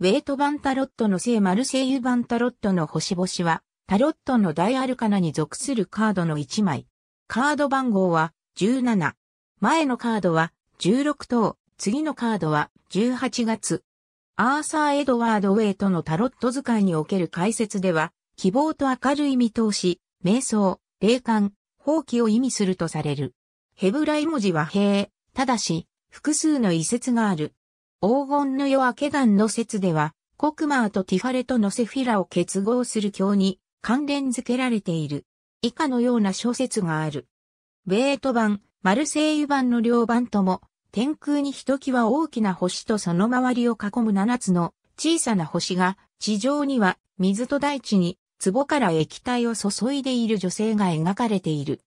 ウェイト版タロットの聖マルセイユ版タロットの星々は、タロットの大アルカナに属するカードの1枚。カード番号は17。前のカードは16等、次のカードは18月。アーサー・エドワード・ウェイトのタロット使いにおける解説では、希望と明るい見通し、瞑想、霊感、放棄を意味するとされる。ヘブライ文字は平、ただし、複数の遺説がある。黄金の夜明け岩の説では、コクマーとティファレとのセフィラを結合する教に関連付けられている。以下のような小説がある。ベート版、マルセイユ版の両版とも、天空にひときわ大きな星とその周りを囲む七つの小さな星が、地上には水と大地に壺から液体を注いでいる女性が描かれている。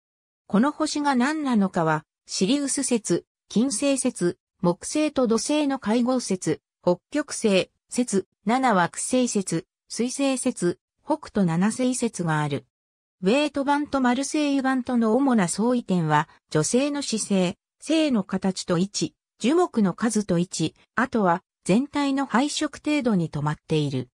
この星が何なのかは、シリウス説、金星説、木星と土星の会合説、北極星、説、七惑星説、水星説、北斗七星説がある。ウェイト版とマルセイユ版との主な相違点は、女性の姿勢、性の形と位置、樹木の数と位置、あとは全体の配色程度に止まっている。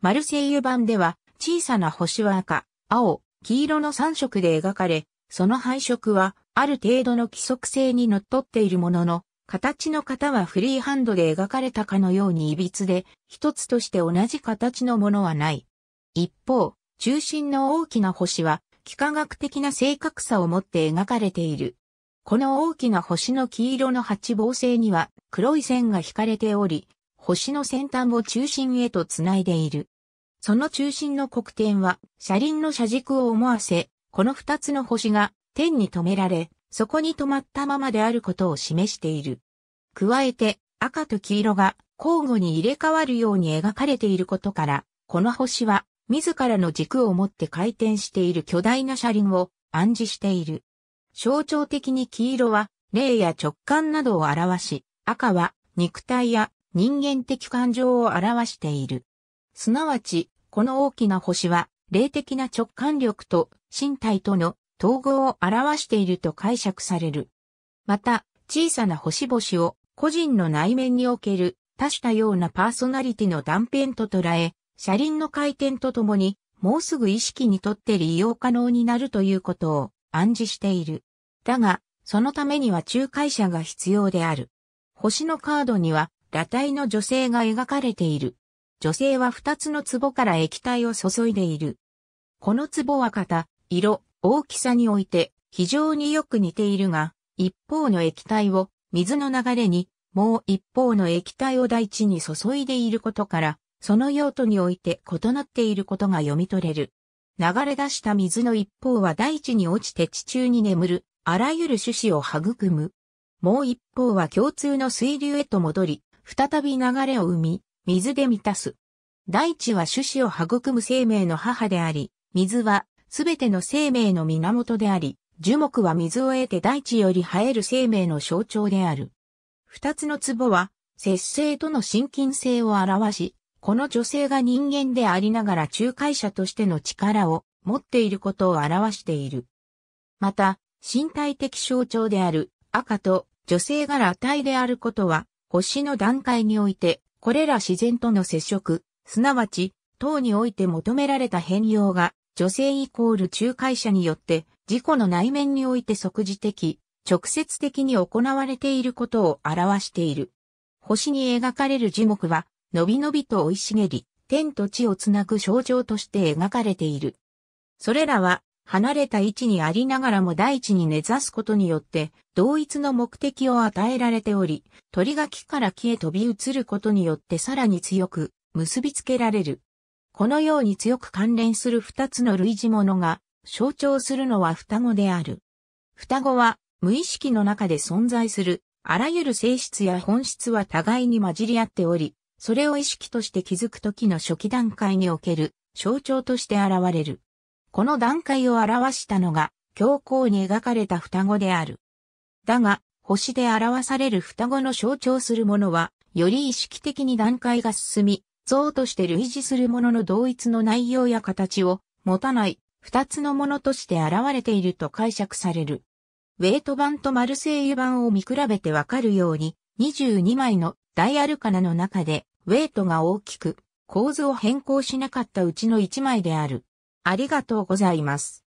マルセイユ版では、小さな星は赤、青、黄色の3色で描かれ、その配色は、ある程度の規則性に則っているものの、形の型はフリーハンドで描かれたかのように歪で、一つとして同じ形のものはない。一方、中心の大きな星は、幾何学的な正確さを持って描かれている。この大きな星の黄色の八芒星には黒い線が引かれており、星の先端を中心へと繋いでいる。その中心の黒点は車輪の車軸を思わせ、この二つの星が天に止められ、そこに止まったままであることを示している。加えて、赤と黄色が交互に入れ替わるように描かれていることから、この星は自らの軸を持って回転している巨大な車輪を暗示している。象徴的に黄色は霊や直感などを表し、赤は肉体や人間的感情を表している。すなわち、この大きな星は霊的な直感力と身体との統合を表していると解釈される。また、小さな星々を個人の内面における多種多様なパーソナリティの断片と捉え、車輪の回転とともに、もうすぐ意識にとって利用可能になるということを暗示している。だが、そのためには仲介者が必要である。星のカードには、裸体の女性が描かれている。女性は二つの壺から液体を注いでいる。この壺は型、色、大きさにおいて非常によく似ているが、一方の液体を水の流れに、もう一方の液体を大地に注いでいることから、その用途において異なっていることが読み取れる。流れ出した水の一方は大地に落ちて地中に眠る、あらゆる種子を育む。もう一方は共通の水流へと戻り、再び流れを生み、水で満たす。大地は種子を育む生命の母であり、水はすべての生命の源であり、樹木は水を得て大地より生える生命の象徴である。二つの壺は、節制との親近性を表し、この女性が人間でありながら仲介者としての力を持っていることを表している。また、身体的象徴である赤と女性が裸体であることは、星の段階において、これら自然との接触、すなわち、等において求められた変容が女性イコール仲介者によって事故の内面において即時的、直接的に行われていることを表している。星に描かれる樹木は、のびのびと生い茂り、天と地をつなぐ象徴として描かれている。それらは、離れた位置にありながらも大地に根ざすことによって、同一の目的を与えられており、鳥が木から木へ飛び移ることによってさらに強く結びつけられる。このように強く関連する二つの類似のが象徴するのは双子である。双子は無意識の中で存在するあらゆる性質や本質は互いに混じり合っており、それを意識として気づくときの初期段階における象徴として現れる。この段階を表したのが強行に描かれた双子である。だが、星で表される双子の象徴するものは、より意識的に段階が進み、像として類似するものの同一の内容や形を持たない二つのものとして現れていると解釈される。ウェイト版とマルセイユ版を見比べてわかるように、22枚のダイアルカナの中で、ウェイトが大きく、構図を変更しなかったうちの1枚である。ありがとうございます。